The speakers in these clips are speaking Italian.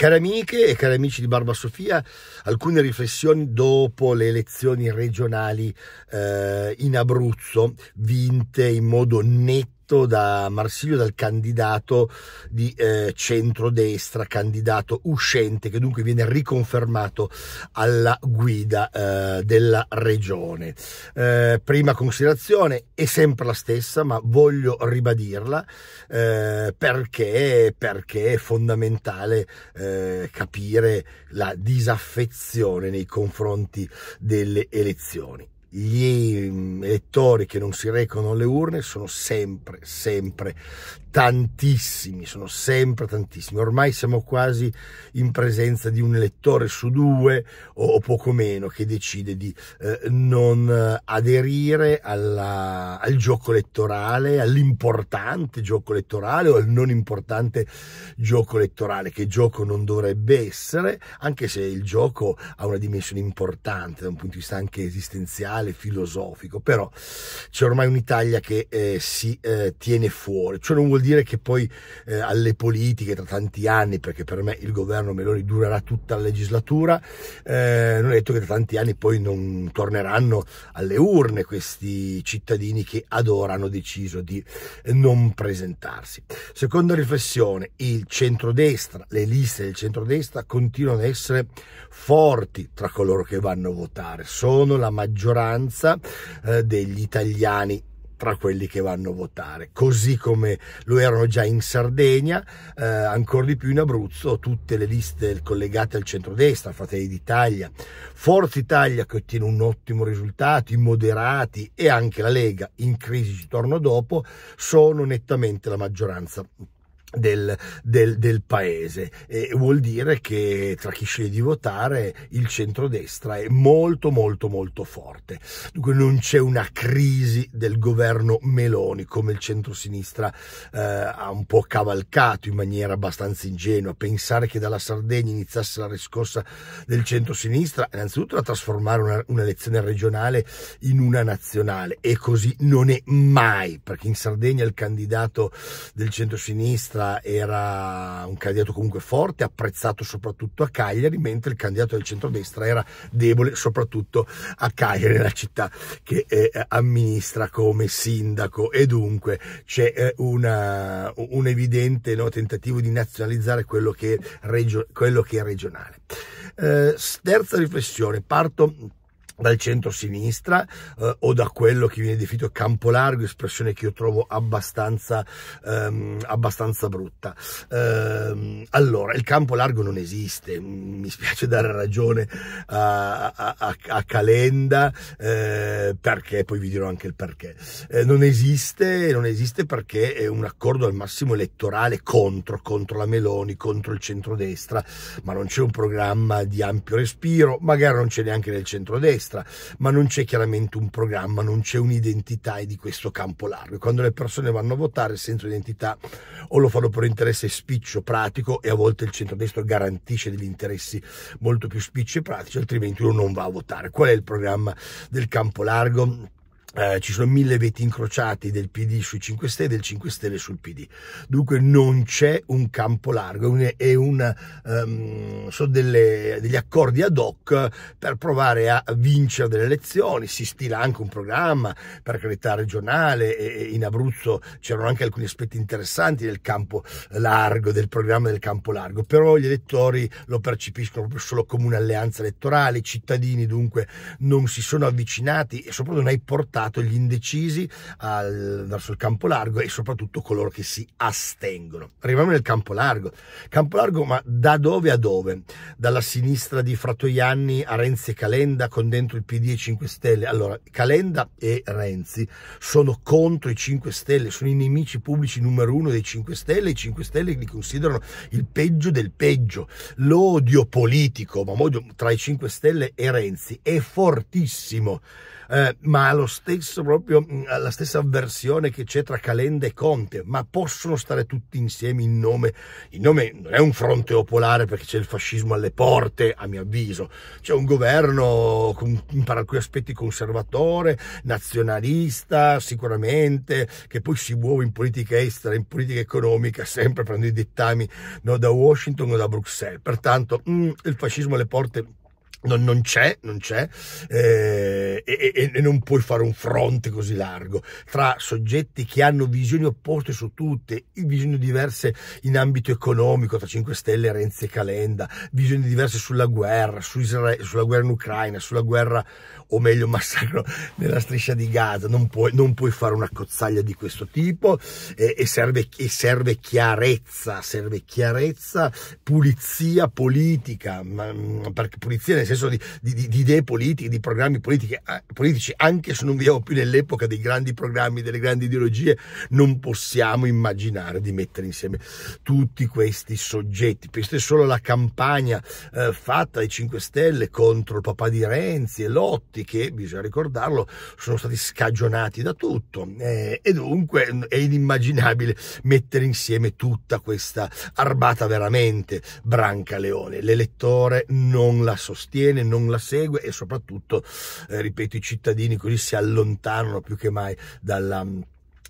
Cari amiche e cari amici di Barba Sofia, alcune riflessioni dopo le elezioni regionali eh, in Abruzzo, vinte in modo netto detto da Marsilio dal candidato di eh, centrodestra, candidato uscente che dunque viene riconfermato alla guida eh, della regione. Eh, prima considerazione è sempre la stessa, ma voglio ribadirla eh, perché, perché, è fondamentale eh, capire la disaffezione nei confronti delle elezioni gli mm, elettori che non si recono alle urne sono sempre, sempre tantissimi, sono sempre tantissimi. Ormai siamo quasi in presenza di un elettore su due o, o poco meno che decide di eh, non eh, aderire alla, al gioco elettorale, all'importante gioco elettorale o al non importante gioco elettorale, che gioco non dovrebbe essere, anche se il gioco ha una dimensione importante da un punto di vista anche esistenziale morale, filosofico, però c'è ormai un'Italia che eh, si eh, tiene fuori, cioè non vuol dire che poi eh, alle politiche tra tanti anni, perché per me il governo Meloni durerà tutta la legislatura, eh, non è detto che tra tanti anni poi non torneranno alle urne questi cittadini che ad ora hanno deciso di non presentarsi. Seconda riflessione, il centrodestra, le liste del centrodestra continuano ad essere forti tra coloro che vanno a votare, sono la maggioranza maggioranza eh, degli italiani tra quelli che vanno a votare, così come lo erano già in Sardegna, eh, ancora di più in Abruzzo, tutte le liste collegate al centrodestra, Fratelli d'Italia, Forza Italia che ottiene un ottimo risultato, i moderati e anche la Lega in crisi ci torno dopo, sono nettamente la maggioranza del, del, del, paese e vuol dire che tra chi sceglie di votare il centrodestra è molto molto molto forte dunque non c'è una crisi del governo Meloni come il centrosinistra eh, ha un po' cavalcato in maniera abbastanza ingenua pensare che dalla Sardegna iniziasse la riscossa del centrosinistra innanzitutto da trasformare una un regionale in una nazionale e così non è mai perché in Sardegna il candidato del centrosinistra centrodestra era un candidato comunque forte, apprezzato soprattutto a Cagliari, mentre il candidato del centrodestra era debole soprattutto a Cagliari, la città che eh, amministra come sindaco e dunque c'è eh, una, un evidente no, tentativo di nazionalizzare quello che, è, regio, quello che è regionale. Eh, terza riflessione, parto dal centro-sinistra eh, o da quello che viene definito campo largo, espressione che io trovo abbastanza, ehm, abbastanza brutta. Ehm, allora, il campo largo non esiste, mi spiace dare ragione a, a, a Calenda eh, perché, poi vi dirò anche il perché. Eh, non, esiste, non esiste perché è un accordo al massimo elettorale contro, contro la Meloni, contro il centrodestra, ma non c'è un programma di ampio respiro, magari non c'è neanche nel centrodestra destra, ma non c'è chiaramente un programma, non c'è un'identità di questo campo largo. Quando le persone vanno a votare senza identità o lo fanno per interesse spiccio, pratico e a volte il centrodestra garantisce degli interessi molto più spicci e pratici, altrimenti uno non va a votare. Qual è il programma del campo largo? Eh, ci sono mille veti incrociati del PD sui 5 Stelle e del 5 Stelle sul PD. Dunque non c'è un campo largo, è un, um, sono delle, degli accordi ad hoc per provare a vincere delle elezioni, si stila anche un programma per carità regionale, e in Abruzzo c'erano anche alcuni aspetti interessanti del campo largo, del programma del campo largo, però gli elettori lo percepiscono proprio solo come un'alleanza elettorale, i cittadini dunque non si sono avvicinati e soprattutto non hai portato portato gli indecisi al, verso il campo largo e soprattutto coloro che si astengono. Arriviamo nel campo largo. Campo largo, ma da dove a dove? Dalla sinistra di Fratoianni a Renzi e Calenda con dentro il PD e 5 Stelle. Allora, Calenda e Renzi sono contro i 5 Stelle, sono i nemici pubblici numero uno dei 5 Stelle. I 5 Stelle li considerano il peggio del peggio. L'odio politico, ma tra i 5 Stelle e Renzi è fortissimo, eh, ma allo stesso stesso, proprio, mm, la stessa avversione che c'è tra Calenda e Conte, ma possono stare tutti insieme in nome, in nome non è un fronte popolare perché c'è il fascismo alle porte, a mio avviso, c'è un governo con, per alcuni aspetti conservatore, nazionalista sicuramente, che poi si muove in politica estera, in politica economica, sempre prendendo i dettami no, da Washington o da Bruxelles, pertanto mm, il fascismo alle porte non, non, c'è, non c'è, eh, e, e, e, non puoi fare un fronte così largo tra soggetti che hanno visioni opposte su tutte, visioni diverse in ambito economico tra 5 Stelle, Renzi e Calenda, visioni diverse sulla guerra, su Israele, sulla guerra in Ucraina, sulla guerra, o meglio, massacro nella striscia di Gaza. Non puoi, non puoi fare una cozzaglia di questo tipo eh, e, serve, e serve chiarezza, serve chiarezza, pulizia politica, ma, mm, perché pulizia nel senso di, di, di idee politiche, di programmi eh, politici, anche se non viviamo più nell'epoca dei grandi programmi, delle grandi ideologie, non possiamo immaginare di mettere insieme tutti questi soggetti. Questa è solo la campagna eh, fatta dai 5 Stelle contro il papà di Renzi e Lotti, che bisogna ricordarlo, sono stati scagionati da tutto. Eh, e dunque è inimmaginabile mettere insieme tutta questa armata veramente Branca Leone. L'elettore non la sostiene sostiene, non la segue e soprattutto, eh, ripeto, i cittadini così si allontanano più che mai dalla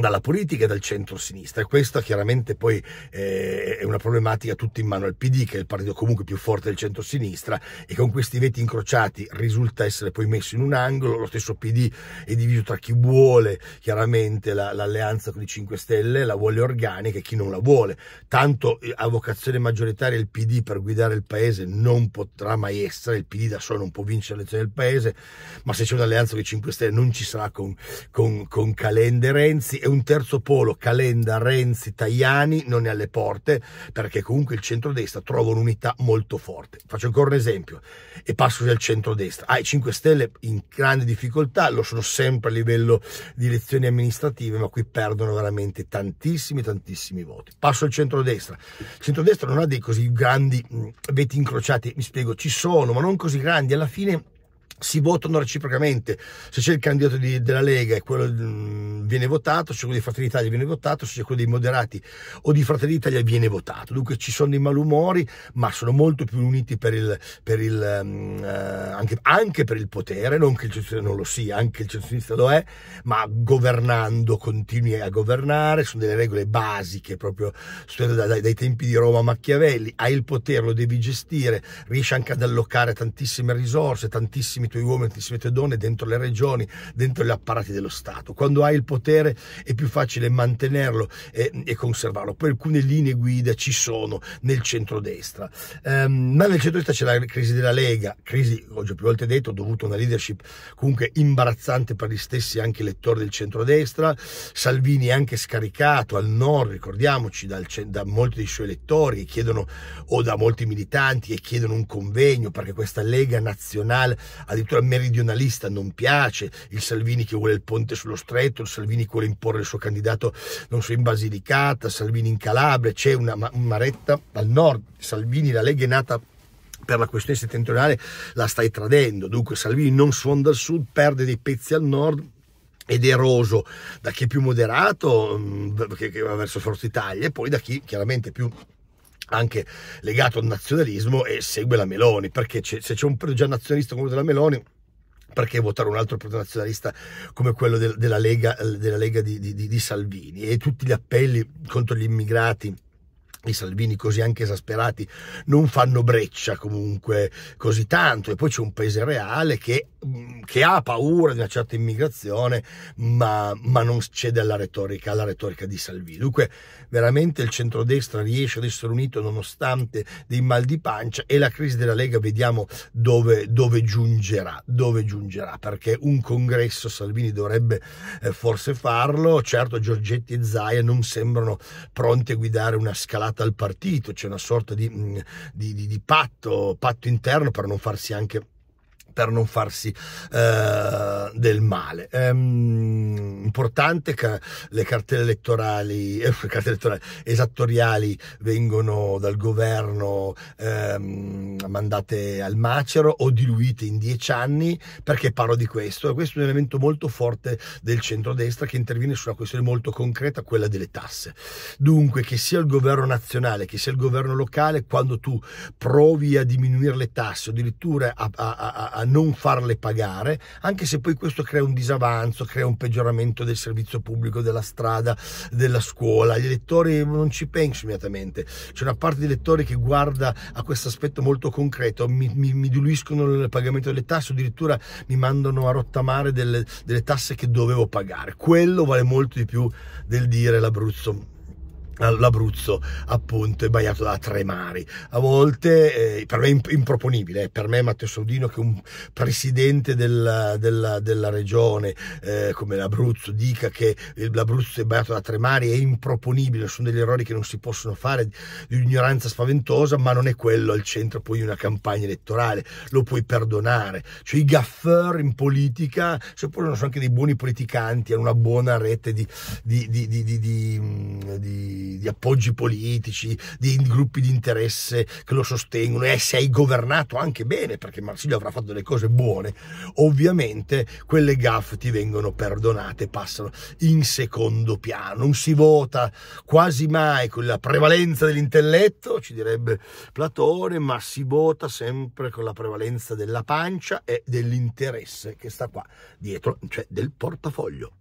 dalla politica e dal centro-sinistra e questa chiaramente poi eh, è una problematica tutta in mano al PD che è il partito comunque più forte del centro-sinistra e con questi veti incrociati risulta essere poi messo in un angolo, lo stesso PD è diviso tra chi vuole chiaramente l'alleanza con i 5 Stelle, la vuole organica e chi non la vuole, tanto eh, a vocazione maggioritaria il PD per guidare il paese non potrà mai essere, il PD da solo non può vincere le elezioni del paese, ma se c'è un'alleanza con i 5 Stelle non ci sarà con, con, con Calende e Renzi e un terzo polo, Calenda, Renzi, Tajani, non è alle porte, perché comunque il centrodestra trova un'unità molto forte. Faccio ancora un esempio e passo al centrodestra. Ah, i 5 Stelle in grande difficoltà, lo sono sempre a livello di elezioni amministrative, ma qui perdono veramente tantissimi, tantissimi voti. Passo al centrodestra. Il centrodestra non ha dei così grandi veti incrociati, mi spiego, ci sono, ma non così grandi. Alla fine si votano reciprocamente. Se c'è il candidato di, della Lega e quello mm, viene votato, se quello di Fratelli d'Italia viene votato, se c'è quello dei moderati o di Fratelli d'Italia viene votato. Dunque ci sono dei malumori, ma sono molto più uniti per il, per il, mm, eh, anche, anche, per il potere, non che il centro non lo sia, anche il centro lo è, ma governando continui a governare, sono delle regole basiche proprio dai, dai, tempi di Roma Machiavelli, hai il potere, lo devi gestire, riesci anche ad allocare tantissime risorse, tantissimi tramite uomini, tramite donne, dentro le regioni, dentro gli apparati dello Stato. Quando hai il potere è più facile mantenerlo e, eh, e conservarlo. Poi alcune linee guida ci sono nel centrodestra. Um, ma nel centrodestra c'è la crisi della Lega, crisi, ho già più volte detto, dovuta a una leadership comunque imbarazzante per gli stessi anche elettori del centrodestra. Salvini è anche scaricato al nord, ricordiamoci, dal, da molti dei suoi elettori che chiedono, o da molti militanti che chiedono un convegno perché questa Lega nazionale ha addirittura meridionalista non piace, il Salvini che vuole il ponte sullo stretto, il Salvini che vuole imporre il suo candidato non so in Basilicata, Salvini in Calabria, c'è una maretta al nord, Salvini la Lega è nata per la questione settentrionale la stai tradendo, dunque Salvini non sfonda il sud, perde dei pezzi al nord, ed eroso da chi è più moderato mm, che va verso Forza Italia e poi da chi chiaramente più anche legato al nazionalismo e segue la Meloni, perché se c'è un pregià nazionalista come quello della Meloni, perché votare un altro nazionalista come quello del, della Lega, eh, della Lega di, di, di Salvini e tutti gli appelli contro gli immigrati? i Salvini così anche esasperati non fanno breccia comunque così tanto e poi c'è un paese reale che, mm, che, ha paura di una certa immigrazione ma, ma non cede alla retorica, alla retorica, di Salvini dunque veramente il centrodestra riesce ad essere unito nonostante dei mal di pancia e la crisi della Lega vediamo dove, dove giungerà dove giungerà perché un congresso Salvini dovrebbe eh, forse farlo certo Giorgetti e Zaia non sembrano pronti a guidare una scalata legata al partito, c'è una sorta di, mm, di, di, di patto, patto interno per non farsi anche per non farsi eh, del male. È ehm, importante che le cartelle elettorali, eh, le elettorali esattoriali vengano dal governo ehm, mandate al macero o diluite in dieci anni, perché parlo di questo? Questo è un elemento molto forte del centrodestra che interviene su una questione molto concreta, quella delle tasse. Dunque, che sia il governo nazionale, che sia il governo locale, quando tu provi a diminuire le tasse, addirittura a, a, a, a non farle pagare, anche se poi questo crea un disavanzo, crea un peggioramento del servizio pubblico, della strada, della scuola. Gli elettori non ci pensano immediatamente. C'è una parte di elettori che guarda a questo aspetto molto concreto, mi, mi, mi, diluiscono il pagamento delle tasse, addirittura mi mandano a rottamare delle, delle tasse che dovevo pagare. Quello vale molto di più del dire l'Abruzzo l'Abruzzo appunto è bagnato da tre mari a volte eh, per me è improponibile eh, per me Matteo Soldino che un presidente della, della, della regione eh, come l'Abruzzo dica che l'Abruzzo è bagnato da tre mari è improponibile sono degli errori che non si possono fare di un'ignoranza spaventosa ma non è quello al centro poi di una campagna elettorale lo puoi perdonare cioè i gaffer in politica seppure non sono anche dei buoni politicanti hanno una buona rete di, di, di, di mm, di, appoggi politici, di, di, gruppi di interesse che lo sostengono e se hai governato anche bene, perché Marsilio avrà fatto delle cose buone, ovviamente quelle gaffe ti vengono perdonate, passano in secondo piano. Non si vota quasi mai con la prevalenza dell'intelletto, ci direbbe Platone, ma si vota sempre con la prevalenza della pancia e dell'interesse che sta qua dietro, cioè del portafoglio.